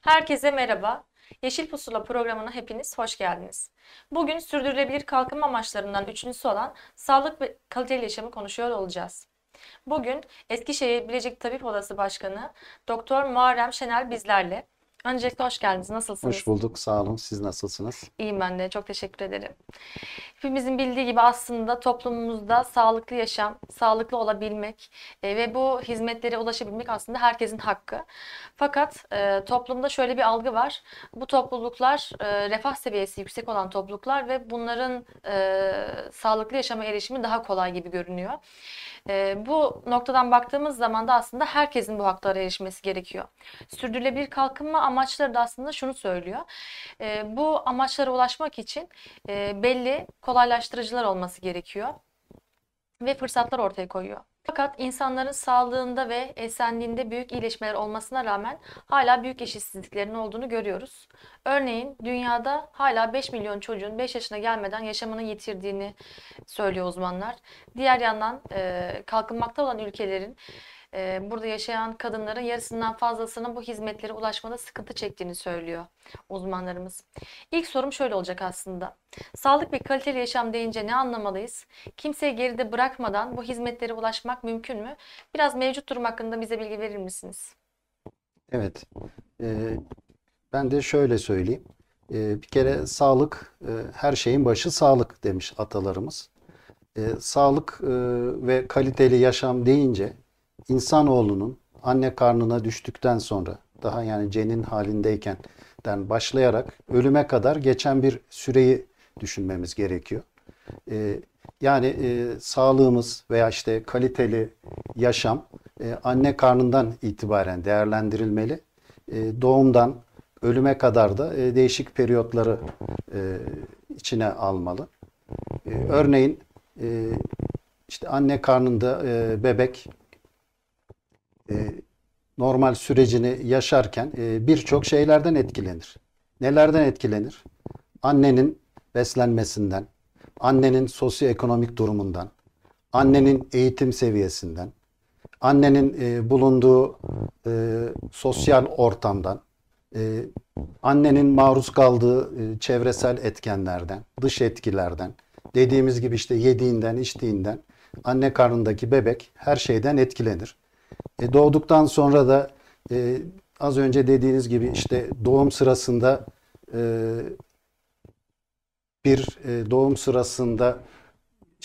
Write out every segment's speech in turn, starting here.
Herkese merhaba. Yeşil Pusula programına hepiniz hoş geldiniz. Bugün sürdürülebilir kalkınma amaçlarından üçüncüsü olan sağlık ve kaliteli yaşamı konuşuyor olacağız. Bugün Eskişehir Bilecik Tabip Odası Başkanı Doktor Muharrem Şenel bizlerle Öncelikle hoş geldiniz. Nasılsınız? Hoş bulduk. Sağ olun. Siz nasılsınız? İyiyim ben de. Çok teşekkür ederim. Hepimizin bildiği gibi aslında toplumumuzda sağlıklı yaşam, sağlıklı olabilmek e, ve bu hizmetlere ulaşabilmek aslında herkesin hakkı. Fakat e, toplumda şöyle bir algı var. Bu topluluklar e, refah seviyesi yüksek olan topluluklar ve bunların sağlıklı yaşama erişimi daha kolay gibi görünüyor. Bu noktadan baktığımız zaman da aslında herkesin bu haklara erişmesi gerekiyor. Sürdürülebilir kalkınma ama amaçları da aslında şunu söylüyor. E, bu amaçlara ulaşmak için e, belli kolaylaştırıcılar olması gerekiyor ve fırsatlar ortaya koyuyor. Fakat insanların sağlığında ve esenliğinde büyük iyileşmeler olmasına rağmen hala büyük eşitsizliklerin olduğunu görüyoruz. Örneğin dünyada hala 5 milyon çocuğun 5 yaşına gelmeden yaşamını yitirdiğini söylüyor uzmanlar. Diğer yandan e, kalkınmakta olan ülkelerin e, burada yaşayan kadınların yarısından fazlasının bu hizmetlere ulaşmada sıkıntı çektiğini söylüyor uzmanlarımız. İlk sorum şöyle olacak aslında. Sağlık ve kaliteli yaşam deyince ne anlamalıyız? Kimseyi geride bırakmadan bu hizmetlere ulaşmak mümkün mü? Biraz mevcut durum hakkında bize bilgi verir misiniz? Evet. Ee, ben de şöyle söyleyeyim. Ee, bir kere sağlık, e, her şeyin başı sağlık demiş atalarımız. Ee, sağlık e, ve kaliteli yaşam deyince insanoğlunun anne karnına düştükten sonra daha yani cenin halindeyken den başlayarak ölüme kadar geçen bir süreyi düşünmemiz gerekiyor. Ee, yani e, sağlığımız veya işte kaliteli yaşam e, anne karnından itibaren değerlendirilmeli. E, doğumdan ölüme kadar da e, değişik periyotları e, içine almalı. E, örneğin e, işte anne karnında e, bebek e, normal sürecini yaşarken e, birçok şeylerden etkilenir. Nelerden etkilenir? Annenin beslenmesinden, annenin sosyoekonomik durumundan, annenin eğitim seviyesinden, annenin e, bulunduğu e, sosyal ortamdan, e, annenin maruz kaldığı e, çevresel etkenlerden, dış etkilerden, dediğimiz gibi işte yediğinden, içtiğinden, anne karnındaki bebek her şeyden etkilenir. E, doğduktan sonra da e, az önce dediğiniz gibi işte doğum sırasında e, bir e, doğum sırasında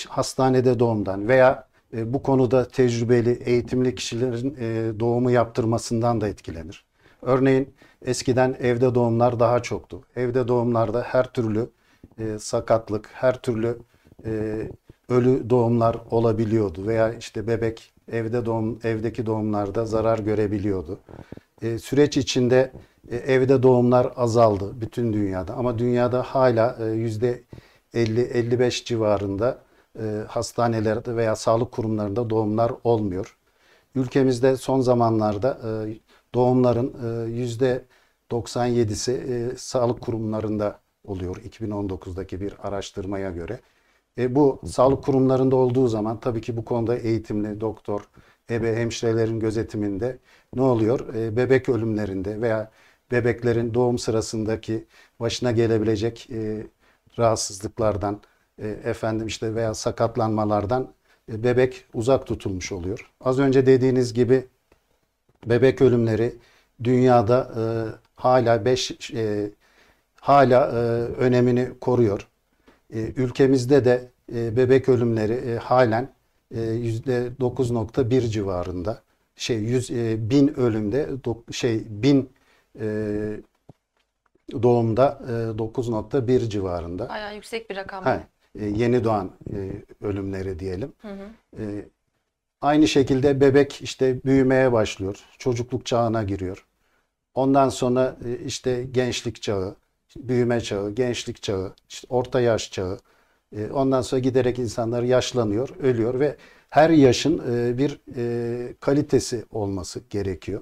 hastanede doğumdan veya e, bu konuda tecrübeli, eğitimli kişilerin e, doğumu yaptırmasından da etkilenir. Örneğin eskiden evde doğumlar daha çoktu. Evde doğumlarda her türlü e, sakatlık, her türlü e, ölü doğumlar olabiliyordu veya işte bebek evde doğum evdeki doğumlarda zarar görebiliyordu. E, süreç içinde e, evde doğumlar azaldı bütün dünyada ama dünyada hala e, yüzde 50-55 civarında e, hastanelerde veya sağlık kurumlarında doğumlar olmuyor. Ülkemizde son zamanlarda e, doğumların e, yüzde 97'si e, sağlık kurumlarında oluyor 2019'daki bir araştırmaya göre. E, bu sağlık kurumlarında olduğu zaman tabii ki bu konuda eğitimli doktor, ebe hemşirelerin gözetiminde ne oluyor? E, bebek ölümlerinde veya bebeklerin doğum sırasındaki başına gelebilecek e, rahatsızlıklardan e, efendim işte veya sakatlanmalardan e, bebek uzak tutulmuş oluyor. Az önce dediğiniz gibi bebek ölümleri dünyada e, hala 5 e, hala e, önemini koruyor. E, ülkemizde de e, bebek ölümleri e, halen yüzde %9.1 civarında. Şey 100 bin ölümde şey bin doğumda 9.1 civarında. Bayağı yüksek bir rakam. Ha, yeni doğan ölümleri diyelim. Hı hı. Aynı şekilde bebek işte büyümeye başlıyor. Çocukluk çağına giriyor. Ondan sonra işte gençlik çağı, büyüme çağı, gençlik çağı, işte orta yaş çağı. E, ondan sonra giderek insanlar yaşlanıyor, ölüyor ve her yaşın e, bir e, kalitesi olması gerekiyor.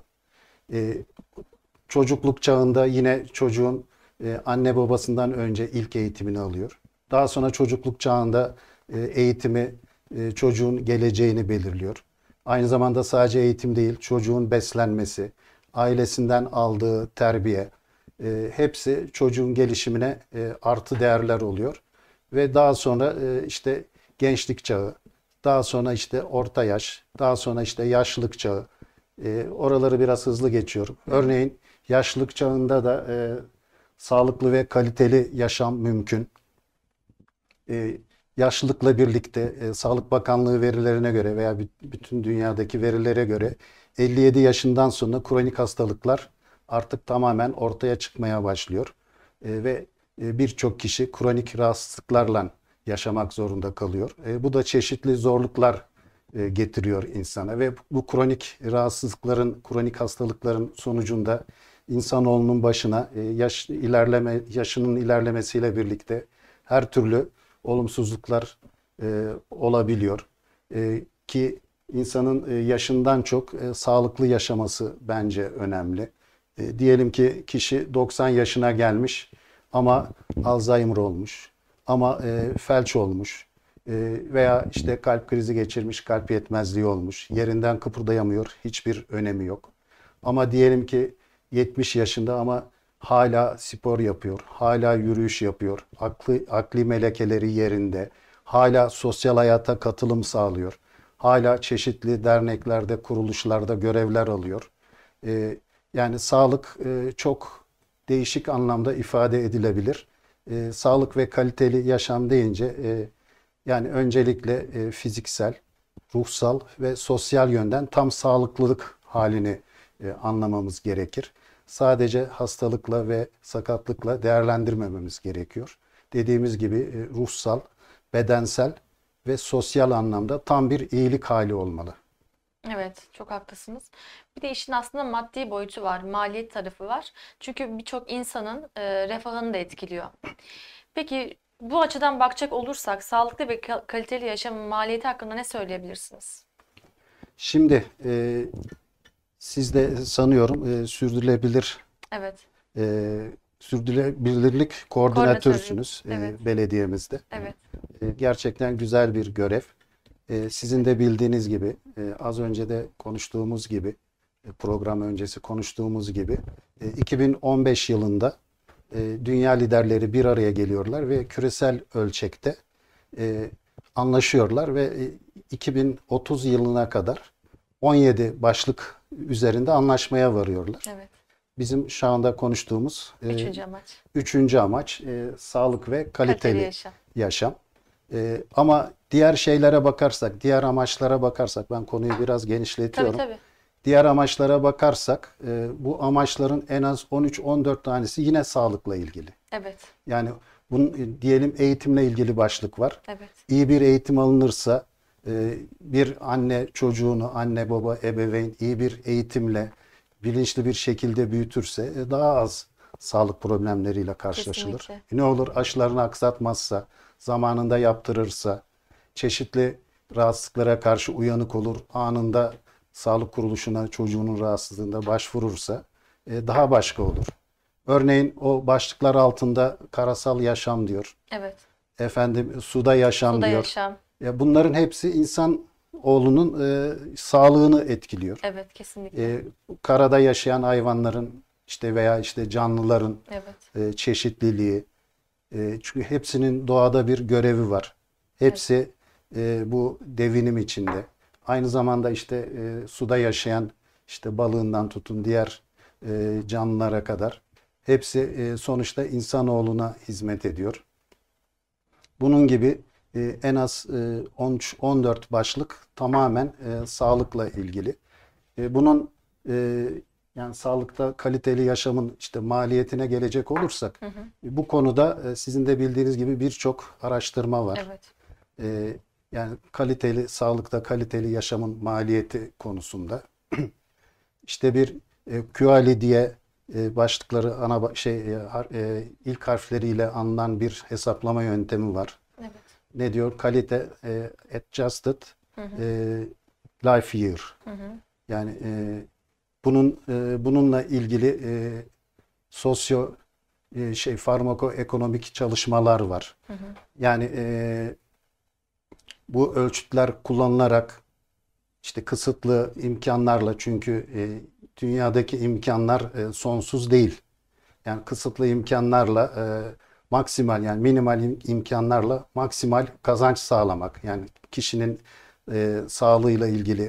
çocukluk çağında yine çocuğun anne babasından önce ilk eğitimini alıyor. Daha sonra çocukluk çağında eğitimi çocuğun geleceğini belirliyor. Aynı zamanda sadece eğitim değil, çocuğun beslenmesi, ailesinden aldığı terbiye, e, hepsi çocuğun gelişimine e, artı değerler oluyor. Ve daha sonra e, işte gençlik çağı, daha sonra işte orta yaş, daha sonra işte yaşlılık çağı. E, oraları biraz hızlı geçiyorum. Örneğin yaşlılık çağında da e, sağlıklı ve kaliteli yaşam mümkün. E, yaşlılıkla birlikte e, Sağlık Bakanlığı verilerine göre veya bütün dünyadaki verilere göre 57 yaşından sonra kronik hastalıklar artık tamamen ortaya çıkmaya başlıyor. E, ve e, birçok kişi kronik rahatsızlıklarla yaşamak zorunda kalıyor. E, bu da çeşitli zorluklar e, getiriyor insana ve bu kronik rahatsızlıkların, kronik hastalıkların sonucunda insanoğlunun başına e, yaş ilerleme yaşının ilerlemesiyle birlikte her türlü olumsuzluklar e, olabiliyor. E, ki insanın e, yaşından çok e, sağlıklı yaşaması bence önemli. E, diyelim ki kişi 90 yaşına gelmiş ama Alzheimer olmuş ama e, felç olmuş e, veya işte kalp krizi geçirmiş, kalp yetmezliği olmuş, yerinden kıpırdayamıyor, hiçbir önemi yok. Ama diyelim ki 70 yaşında ama hala spor yapıyor, hala yürüyüş yapıyor, aklı, akli melekeleri yerinde, hala sosyal hayata katılım sağlıyor, hala çeşitli derneklerde, kuruluşlarda görevler alıyor. E, yani sağlık e, çok değişik anlamda ifade edilebilir. E, sağlık ve kaliteli yaşam deyince e, yani öncelikle fiziksel, ruhsal ve sosyal yönden tam sağlıklılık halini anlamamız gerekir. Sadece hastalıkla ve sakatlıkla değerlendirmememiz gerekiyor. Dediğimiz gibi ruhsal, bedensel ve sosyal anlamda tam bir iyilik hali olmalı. Evet, çok haklısınız. Bir de işin aslında maddi boyutu var, maliyet tarafı var. Çünkü birçok insanın e, refahını da etkiliyor. Peki bu açıdan bakacak olursak sağlıklı ve kaliteli yaşamın maliyeti hakkında ne söyleyebilirsiniz? Şimdi e, siz de sanıyorum e, sürdürülebilir Evet, e, sürdürülebilirlik koordinatörsünüz Koordinatörüm, e, belediyemizde. evet. E, gerçekten güzel bir görev e, sizin de bildiğiniz gibi e, az önce de konuştuğumuz gibi e, program öncesi konuştuğumuz gibi e, 2015 yılında e, dünya liderleri bir araya geliyorlar ve küresel ölçekte e, anlaşıyorlar ve e, 2030 yılına kadar 17 başlık üzerinde anlaşmaya varıyorlar. Evet. Bizim şu anda konuştuğumuz e, üçüncü e, amaç, üçüncü amaç e, sağlık ve kaliteli, kaliteli yaşam. yaşam. E, ama diğer şeylere bakarsak, diğer amaçlara bakarsak, ben konuyu biraz genişletiyorum. Tabii tabii. Diğer amaçlara bakarsak e, bu amaçların en az 13-14 tanesi yine sağlıkla ilgili. Evet. Yani bunun diyelim eğitimle ilgili başlık var. Evet. İyi bir eğitim alınırsa e, bir anne çocuğunu, anne baba, ebeveyn iyi bir eğitimle bilinçli bir şekilde büyütürse e, daha az sağlık problemleriyle karşılaşılır. Kesinlikle. E, ne olur aşılarını aksatmazsa, zamanında yaptırırsa, çeşitli rahatsızlıklara karşı uyanık olur, anında sağlık kuruluşuna çocuğunun rahatsızlığında başvurursa e, daha başka olur. Örneğin o başlıklar altında karasal yaşam diyor. Evet. Efendim suda yaşam suda diyor. Yaşam. Ya e, bunların hepsi insan oğlunun e, sağlığını etkiliyor. Evet kesinlikle. E, karada yaşayan hayvanların işte veya işte canlıların evet. e, çeşitliliği e, çünkü hepsinin doğada bir görevi var. Hepsi evet. e, bu devinim içinde. Aynı zamanda işte e, suda yaşayan işte balığından tutun diğer e, canlılara kadar hepsi e, sonuçta insanoğluna hizmet ediyor. Bunun gibi e, en az e, 13 14 başlık tamamen e, sağlıkla ilgili. E, bunun e, yani sağlıkta kaliteli yaşamın işte maliyetine gelecek olursak hı hı. E, bu konuda e, sizin de bildiğiniz gibi birçok araştırma var. Evet. Ee, yani kaliteli sağlıkta kaliteli yaşamın maliyeti konusunda işte bir e, QALY diye e, başlıkları ana şey e, e, ilk harfleriyle anılan bir hesaplama yöntemi var. Evet. Ne diyor? Kalite e, adjusted hı hı. E, life year. Hı hı. Yani e, bunun e, bununla ilgili e, sosyo e, şey farmakoekonomik çalışmalar var. Hı hı. Yani e, bu ölçütler kullanılarak işte kısıtlı imkanlarla çünkü e, dünyadaki imkanlar e, sonsuz değil. Yani kısıtlı imkanlarla e, maksimal yani minimal imkanlarla maksimal kazanç sağlamak. Yani kişinin e, sağlığıyla ilgili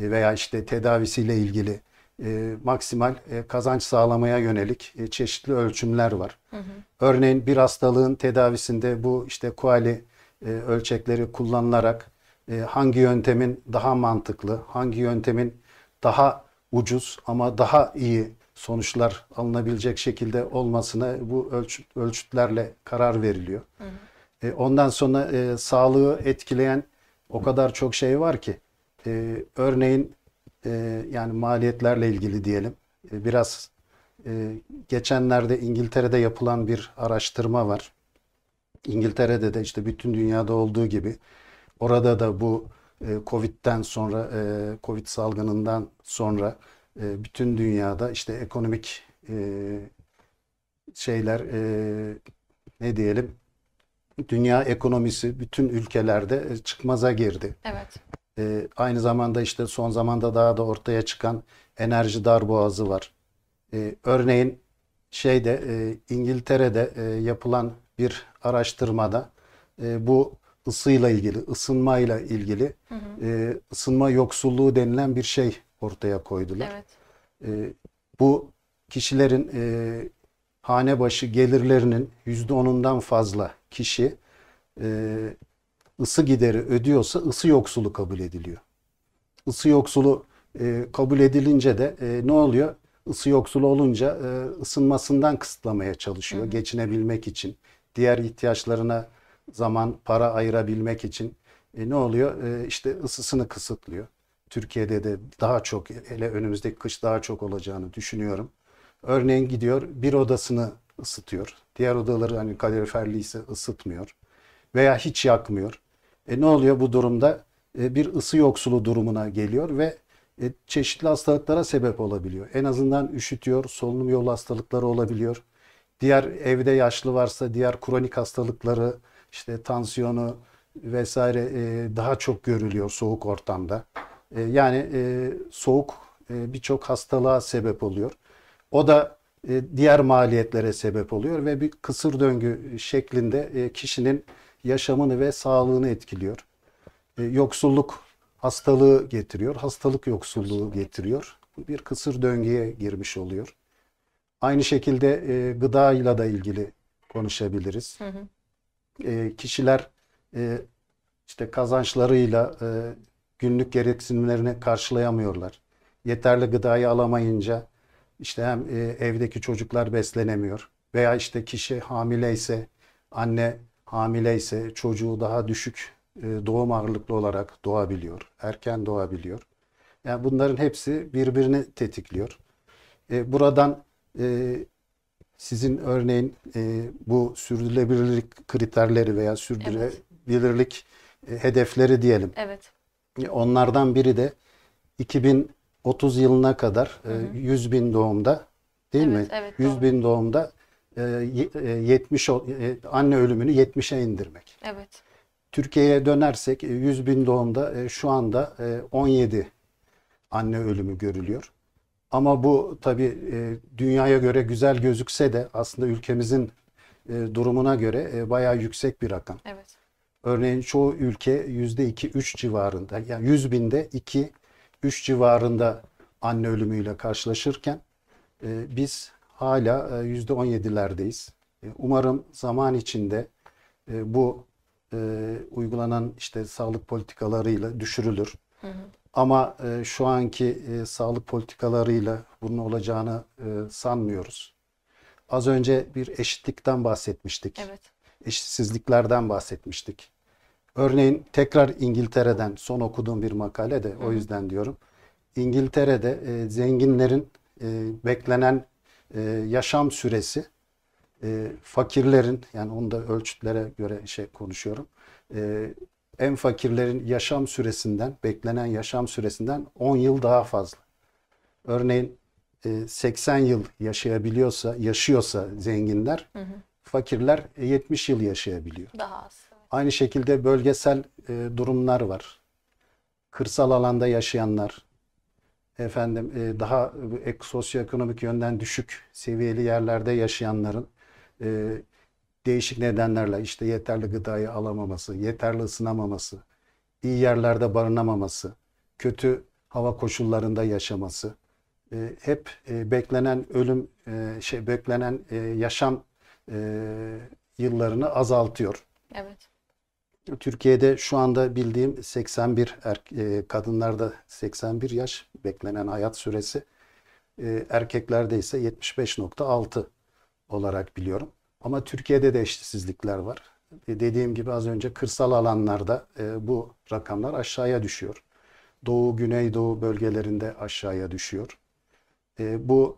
e, veya işte tedavisiyle ilgili e, maksimal e, kazanç sağlamaya yönelik e, çeşitli ölçümler var. Hı hı. Örneğin bir hastalığın tedavisinde bu işte kuali e, ölçekleri kullanılarak e, hangi yöntemin daha mantıklı, hangi yöntemin daha ucuz ama daha iyi sonuçlar alınabilecek şekilde olmasına bu ölçüt, ölçütlerle karar veriliyor. Hı hı. E, ondan sonra e, sağlığı etkileyen o kadar çok şey var ki. E, örneğin ee, yani maliyetlerle ilgili diyelim. Ee, biraz e, geçenlerde İngiltere'de yapılan bir araştırma var. İngiltere'de de işte bütün dünyada olduğu gibi orada da bu e, Covid'den sonra, e, Covid salgınından sonra e, bütün dünyada işte ekonomik şeyler ne diyelim dünya ekonomisi bütün ülkelerde çıkmaza girdi. Evet. E, aynı zamanda işte son zamanda daha da ortaya çıkan enerji darboğazı var. E, örneğin şeyde e, İngiltere'de e, yapılan bir araştırmada e, bu ısıyla ilgili, ısınmayla ilgili hı hı. E, ısınma yoksulluğu denilen bir şey ortaya koydular. Evet. E, bu kişilerin e, hane başı gelirlerinin %10'undan fazla kişi e, ısı gideri ödüyorsa ısı yoksulu kabul ediliyor. Isı yoksulu e, kabul edilince de e, ne oluyor? Isı yoksulu olunca e, ısınmasından kısıtlamaya çalışıyor. Hı Geçinebilmek için, diğer ihtiyaçlarına zaman, para ayırabilmek için e, ne oluyor? E, işte ısısını kısıtlıyor. Türkiye'de de daha çok, hele önümüzdeki kış daha çok olacağını düşünüyorum. Örneğin gidiyor bir odasını ısıtıyor. Diğer odaları hani ise ısıtmıyor. Veya hiç yakmıyor. E, ne oluyor bu durumda? E, bir ısı yoksulu durumuna geliyor ve e, çeşitli hastalıklara sebep olabiliyor. En azından üşütüyor, solunum yolu hastalıkları olabiliyor. Diğer evde yaşlı varsa diğer kronik hastalıkları, işte tansiyonu vesaire e, daha çok görülüyor soğuk ortamda. E, yani e, soğuk e, birçok hastalığa sebep oluyor. O da e, diğer maliyetlere sebep oluyor ve bir kısır döngü şeklinde e, kişinin yaşamını ve sağlığını etkiliyor. E, yoksulluk hastalığı getiriyor. Hastalık yoksulluğu getiriyor. Bir kısır döngüye girmiş oluyor. Aynı şekilde e, gıdayla da ilgili konuşabiliriz. E, kişiler e, işte kazançlarıyla e, günlük gereksinimlerini karşılayamıyorlar. Yeterli gıdayı alamayınca işte hem e, evdeki çocuklar beslenemiyor veya işte kişi hamile ise anne hamile ise çocuğu daha düşük e, doğum ağırlıklı olarak doğabiliyor, erken doğabiliyor. Yani bunların hepsi birbirini tetikliyor. E, buradan e, sizin örneğin bu sürdürülebilirlik kriterleri veya sürdürülebilirlik evet. hedefleri diyelim. Evet. Onlardan biri de 2030 yılına kadar hı hı. 100 bin doğumda değil evet, mi? Evet, 100 doğru. bin doğumda 70 e, e, e, anne ölümünü 70'e indirmek. Evet. Türkiye'ye dönersek 100 bin doğumda şu anda 17 anne ölümü görülüyor. Ama bu tabi dünyaya göre güzel gözükse de aslında ülkemizin durumuna göre bayağı yüksek bir rakam. Evet. Örneğin çoğu ülke yüzde iki üç civarında yani 100 binde iki üç civarında anne ölümüyle karşılaşırken biz hala %17'lerdeyiz. E, e, umarım zaman içinde e, bu uygulanan işte sağlık politikalarıyla düşürülür. Hı hı. Ama şu anki sağlık politikalarıyla bunun olacağını sanmıyoruz. Az önce bir eşitlikten bahsetmiştik. Evet. Eşitsizliklerden bahsetmiştik. Örneğin tekrar İngiltere'den son okuduğum bir makale de o yüzden diyorum. İngiltere'de zenginlerin beklenen e, yaşam süresi e, fakirlerin yani onu da ölçütlere göre şey konuşuyorum. E, en fakirlerin yaşam süresinden beklenen yaşam süresinden 10 yıl daha fazla. Örneğin e, 80 yıl yaşayabiliyorsa yaşıyorsa zenginler hı hı. fakirler 70 yıl yaşayabiliyor. Daha az. Aynı şekilde bölgesel e, durumlar var. Kırsal alanda yaşayanlar efendim e, daha ek, sosyoekonomik yönden düşük seviyeli yerlerde yaşayanların e, değişik nedenlerle işte yeterli gıdayı alamaması, yeterli ısınamaması, iyi yerlerde barınamaması, kötü hava koşullarında yaşaması, e, hep e, beklenen ölüm e, şey beklenen e, yaşam e, yıllarını azaltıyor. Evet. Türkiye'de şu anda bildiğim 81 erk, e, kadınlarda 81 yaş beklenen hayat süresi e, erkeklerde ise 75.6 olarak biliyorum. Ama Türkiye'de de eşitsizlikler var. E, dediğim gibi az önce kırsal alanlarda bu rakamlar aşağıya düşüyor. Doğu, Güneydoğu bölgelerinde aşağıya düşüyor. bu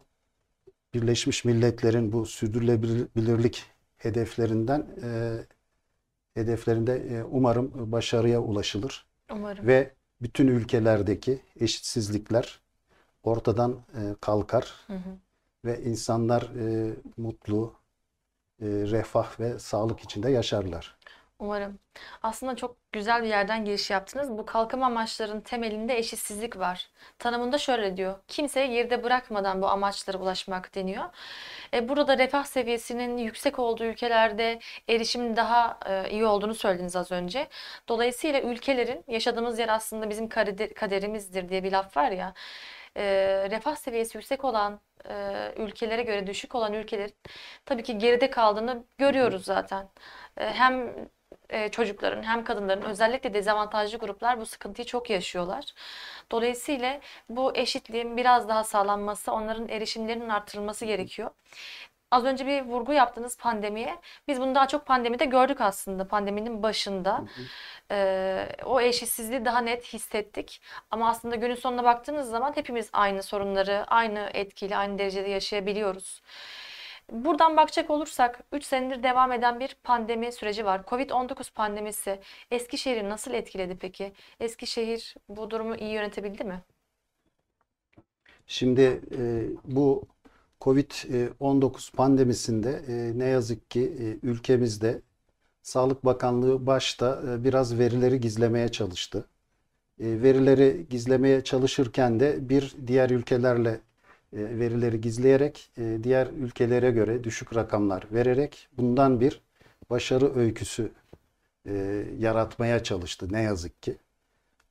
Birleşmiş Milletler'in bu sürdürülebilirlik hedeflerinden e, hedeflerinde e, umarım başarıya ulaşılır. Umarım. Ve bütün ülkelerdeki eşitsizlikler ortadan e, kalkar hı hı. ve insanlar e, mutlu, refah ve sağlık içinde yaşarlar. Umarım. Aslında çok güzel bir yerden giriş yaptınız. Bu kalkınma amaçlarının temelinde eşitsizlik var. Tanımında şöyle diyor. Kimseyi geride bırakmadan bu amaçlara ulaşmak deniyor. E, burada refah seviyesinin yüksek olduğu ülkelerde erişim daha e, iyi olduğunu söylediniz az önce. Dolayısıyla ülkelerin yaşadığımız yer aslında bizim kaderimizdir diye bir laf var ya. E, refah seviyesi yüksek olan e, ülkelere göre düşük olan ülkelerin tabii ki geride kaldığını görüyoruz zaten. E, hem e, çocukların hem kadınların özellikle dezavantajlı gruplar bu sıkıntıyı çok yaşıyorlar. Dolayısıyla bu eşitliğin biraz daha sağlanması, onların erişimlerinin artırılması gerekiyor. Az önce bir vurgu yaptınız pandemiye. Biz bunu daha çok pandemide gördük aslında pandeminin başında. Ee, o eşitsizliği daha net hissettik. Ama aslında günün sonuna baktığınız zaman hepimiz aynı sorunları, aynı etkili, aynı derecede yaşayabiliyoruz. Buradan bakacak olursak 3 senedir devam eden bir pandemi süreci var. Covid-19 pandemisi Eskişehir'i nasıl etkiledi peki? Eskişehir bu durumu iyi yönetebildi mi? Şimdi e, bu Covid-19 pandemisinde e, ne yazık ki e, ülkemizde Sağlık Bakanlığı başta e, biraz verileri gizlemeye çalıştı. E, verileri gizlemeye çalışırken de bir diğer ülkelerle e, verileri gizleyerek e, diğer ülkelere göre düşük rakamlar vererek bundan bir başarı öyküsü e, yaratmaya çalıştı ne yazık ki.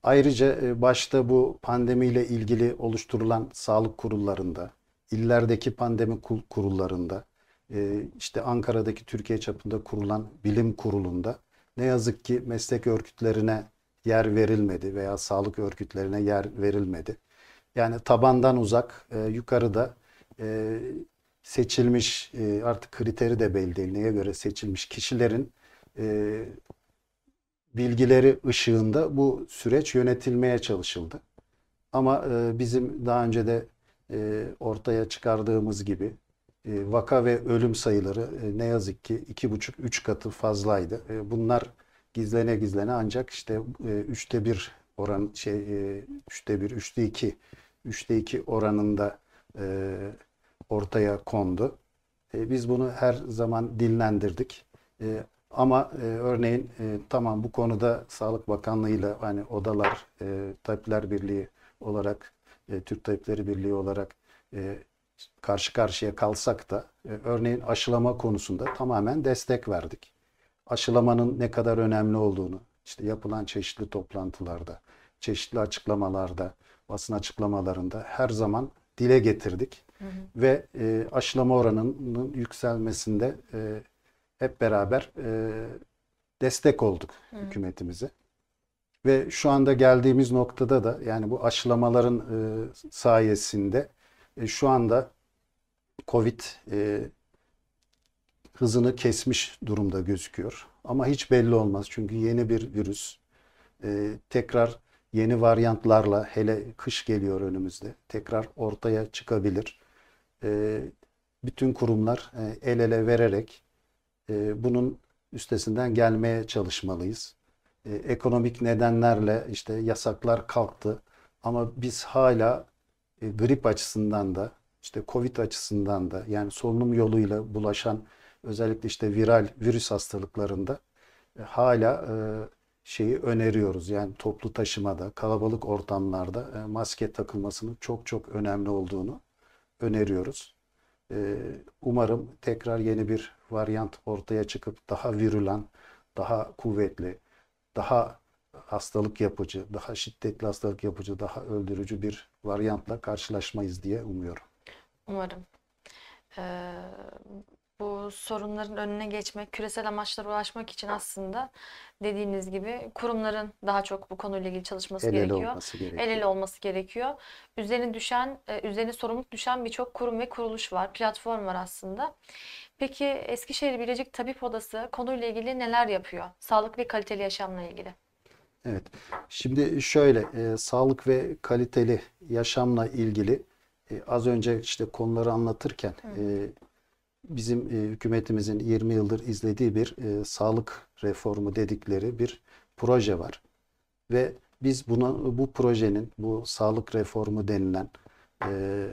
Ayrıca başta bu pandemiyle ilgili oluşturulan sağlık kurullarında, illerdeki pandemi kurullarında, işte Ankara'daki Türkiye çapında kurulan bilim kurulunda ne yazık ki meslek örgütlerine yer verilmedi veya sağlık örgütlerine yer verilmedi. Yani tabandan uzak, e, yukarıda e, seçilmiş e, artık kriteri de belli değil. Neye göre seçilmiş kişilerin e, bilgileri ışığında bu süreç yönetilmeye çalışıldı. Ama e, bizim daha önce de e, ortaya çıkardığımız gibi e, vaka ve ölüm sayıları e, ne yazık ki 2,5-3 katı fazlaydı. E, bunlar gizlene gizlene ancak işte e, 3'te 1 oran şey e, 3'te 1, 3'te 2 3'te 2 oranında e, ortaya kondu. E, biz bunu her zaman dinlendirdik. E, ama e, örneğin e, tamam bu konuda Sağlık Bakanlığı ile hani odalar, e, Tabipler Birliği olarak, e, Türk Tabipleri Birliği olarak e, karşı karşıya kalsak da e, örneğin aşılama konusunda tamamen destek verdik. Aşılamanın ne kadar önemli olduğunu, işte yapılan çeşitli toplantılarda, çeşitli açıklamalarda, basın açıklamalarında her zaman dile getirdik. Hı hı. Ve e, aşılama oranının yükselmesinde e, hep beraber e, destek olduk hı. hükümetimize. Ve şu anda geldiğimiz noktada da yani bu aşılamaların e, sayesinde e, şu anda Covid e, hızını kesmiş durumda gözüküyor. Ama hiç belli olmaz çünkü yeni bir virüs e, tekrar yeni varyantlarla hele kış geliyor önümüzde tekrar ortaya çıkabilir. Ee, bütün kurumlar e, el ele vererek e, bunun üstesinden gelmeye çalışmalıyız. E, ekonomik nedenlerle işte yasaklar kalktı ama biz hala grip açısından da işte Covid açısından da yani solunum yoluyla bulaşan özellikle işte viral virüs hastalıklarında hala e, şeyi öneriyoruz. Yani toplu taşımada, kalabalık ortamlarda e, maske takılmasının çok çok önemli olduğunu öneriyoruz. E, umarım tekrar yeni bir varyant ortaya çıkıp daha virülan, daha kuvvetli, daha hastalık yapıcı, daha şiddetli hastalık yapıcı, daha öldürücü bir varyantla karşılaşmayız diye umuyorum. Umarım. Ee, bu sorunların önüne geçmek, küresel amaçlara ulaşmak için aslında dediğiniz gibi kurumların daha çok bu konuyla ilgili çalışması el gerekiyor. olması gerekiyor. El ele olması gerekiyor. Üzerine düşen, e, üzerine sorumluluk düşen birçok kurum ve kuruluş var, platform var aslında. Peki Eskişehir Bilecik Tabip Odası konuyla ilgili neler yapıyor? Sağlık ve kaliteli yaşamla ilgili. Evet. Şimdi şöyle, e, sağlık ve kaliteli yaşamla ilgili e, az önce işte konuları anlatırken e, bizim e, hükümetimizin 20 yıldır izlediği bir e, sağlık reformu dedikleri bir proje var. Ve biz buna bu projenin, bu sağlık reformu denilen e,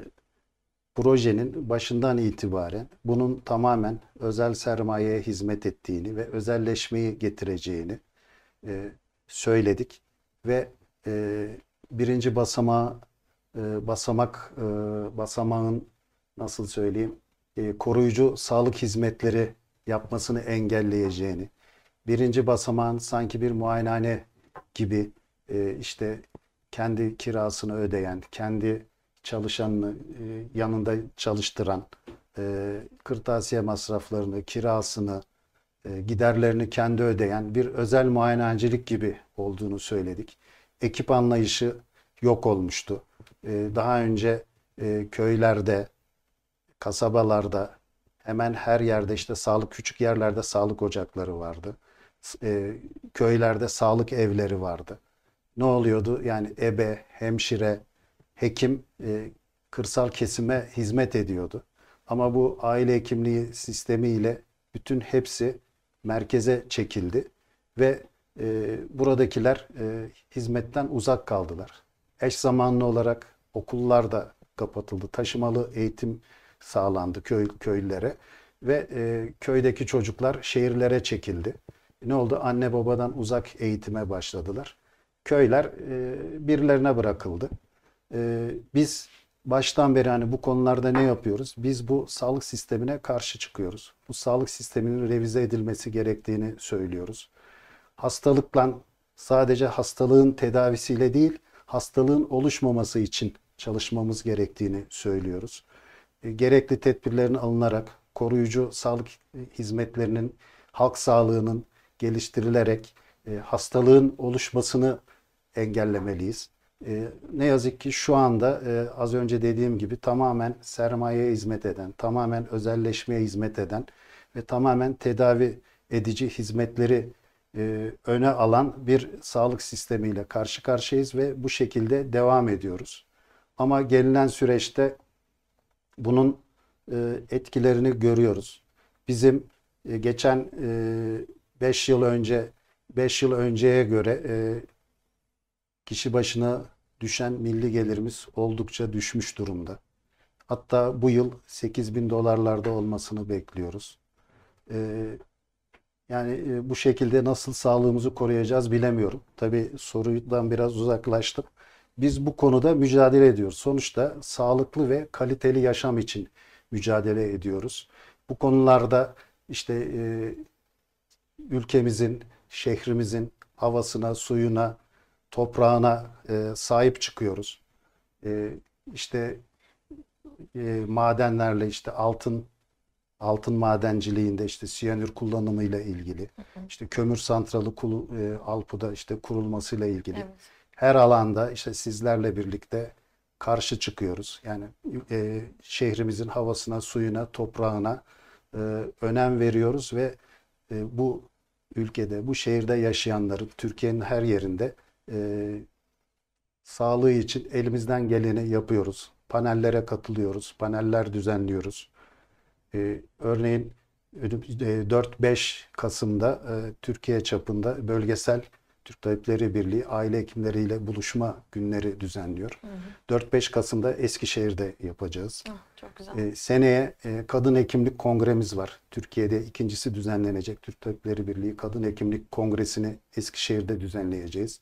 projenin başından itibaren bunun tamamen özel sermayeye hizmet ettiğini ve özelleşmeyi getireceğini e, söyledik ve e, birinci basama e, basamak e, basamağın nasıl söyleyeyim e, koruyucu sağlık hizmetleri yapmasını engelleyeceğini, birinci basamağın sanki bir muayenehane gibi e, işte kendi kirasını ödeyen, kendi çalışanını e, yanında çalıştıran, e, kırtasiye masraflarını, kirasını, giderlerini kendi ödeyen bir özel muayenehancilik gibi olduğunu söyledik. Ekip anlayışı yok olmuştu. daha önce köylerde, kasabalarda hemen her yerde işte sağlık küçük yerlerde sağlık ocakları vardı. E, köylerde sağlık evleri vardı. Ne oluyordu? Yani ebe, hemşire, hekim e, kırsal kesime hizmet ediyordu. Ama bu aile hekimliği sistemiyle bütün hepsi merkeze çekildi ve e, buradakiler e, hizmetten uzak kaldılar. Eş zamanlı olarak okullar da kapatıldı. Taşımalı eğitim sağlandı köy, köylülere ve e, köydeki çocuklar şehirlere çekildi. Ne oldu? Anne babadan uzak eğitime başladılar. Köyler e, birilerine bırakıldı. E, biz baştan beri hani bu konularda ne yapıyoruz? Biz bu sağlık sistemine karşı çıkıyoruz. Bu sağlık sisteminin revize edilmesi gerektiğini söylüyoruz. Hastalıkla sadece hastalığın tedavisiyle değil, hastalığın oluşmaması için çalışmamız gerektiğini söylüyoruz. E, gerekli tedbirlerin alınarak koruyucu sağlık hizmetlerinin halk sağlığının geliştirilerek e, hastalığın oluşmasını engellemeliyiz. E, ne yazık ki şu anda az önce dediğim gibi tamamen sermayeye hizmet eden, tamamen özelleşmeye hizmet eden ve tamamen tedavi edici hizmetleri öne alan bir sağlık sistemiyle karşı karşıyayız ve bu şekilde devam ediyoruz. Ama gelinen süreçte bunun e, etkilerini görüyoruz. Bizim e, geçen 5 e, yıl önce 5 yıl önceye göre kişi başına düşen milli gelirimiz oldukça düşmüş durumda. Hatta bu yıl 8 bin dolarlarda olmasını bekliyoruz. yani bu şekilde nasıl sağlığımızı koruyacağız bilemiyorum. Tabi sorudan biraz uzaklaştım biz bu konuda mücadele ediyoruz. Sonuçta sağlıklı ve kaliteli yaşam için mücadele ediyoruz. Bu konularda işte e, ülkemizin, şehrimizin havasına, suyuna, toprağına e, sahip çıkıyoruz. E, işte e, madenlerle işte altın altın madenciliğinde işte siyanür kullanımıyla ilgili, işte kömür santralı kulu, e, Alpu'da işte kurulmasıyla ilgili. Evet her alanda işte sizlerle birlikte karşı çıkıyoruz. Yani e, şehrimizin havasına, suyuna, toprağına e, önem veriyoruz ve e, bu ülkede, bu şehirde yaşayanların, Türkiye'nin her yerinde e, sağlığı için elimizden geleni yapıyoruz. Panellere katılıyoruz, paneller düzenliyoruz. E, örneğin 4-5 e, Kasım'da e, Türkiye çapında bölgesel Türk Tabipleri Birliği aile hekimleriyle buluşma günleri düzenliyor. 4-5 Kasım'da Eskişehir'de yapacağız. Hı, ah, çok güzel. Ee, seneye e, kadın hekimlik kongremiz var. Türkiye'de ikincisi düzenlenecek. Türk Tabipleri Birliği kadın hekimlik kongresini Eskişehir'de düzenleyeceğiz.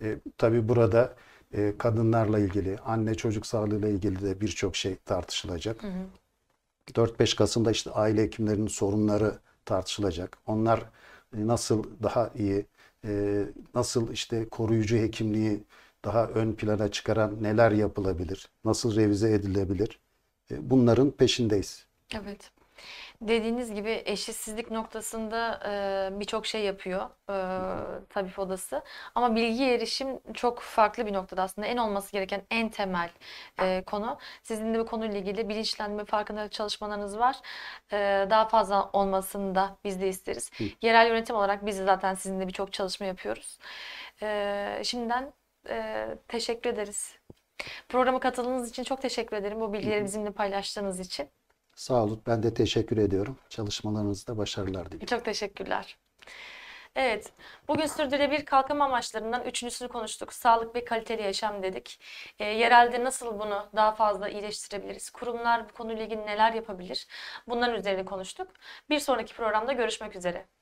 E, tabii burada e, kadınlarla ilgili, anne çocuk sağlığıyla ilgili de birçok şey tartışılacak. Hı hı. 4-5 Kasım'da işte aile hekimlerinin sorunları tartışılacak. Onlar e, nasıl daha iyi e, nasıl işte koruyucu hekimliği daha ön plana çıkaran neler yapılabilir, nasıl revize edilebilir ee, bunların peşindeyiz. Evet dediğiniz gibi eşitsizlik noktasında e, birçok şey yapıyor e, tabip odası. Ama bilgi erişim çok farklı bir noktada aslında. En olması gereken en temel e, konu. Sizin de bu konuyla ilgili bilinçlenme, farkındalık çalışmalarınız var. E, daha fazla olmasını da biz de isteriz. Hı. Yerel yönetim olarak biz de zaten sizinle birçok çalışma yapıyoruz. E, şimdiden e, teşekkür ederiz. Programa katıldığınız için çok teşekkür ederim. Bu bilgileri bizimle paylaştığınız için. Sağ olun. Ben de teşekkür ediyorum. Çalışmalarınızda başarılar diliyorum. Çok teşekkürler. Evet, bugün sürdürülebilir kalkınma amaçlarından üçüncüsünü konuştuk. Sağlık ve kaliteli yaşam dedik. E, yerelde nasıl bunu daha fazla iyileştirebiliriz? Kurumlar bu konuyla ilgili neler yapabilir? Bunların üzerine konuştuk. Bir sonraki programda görüşmek üzere.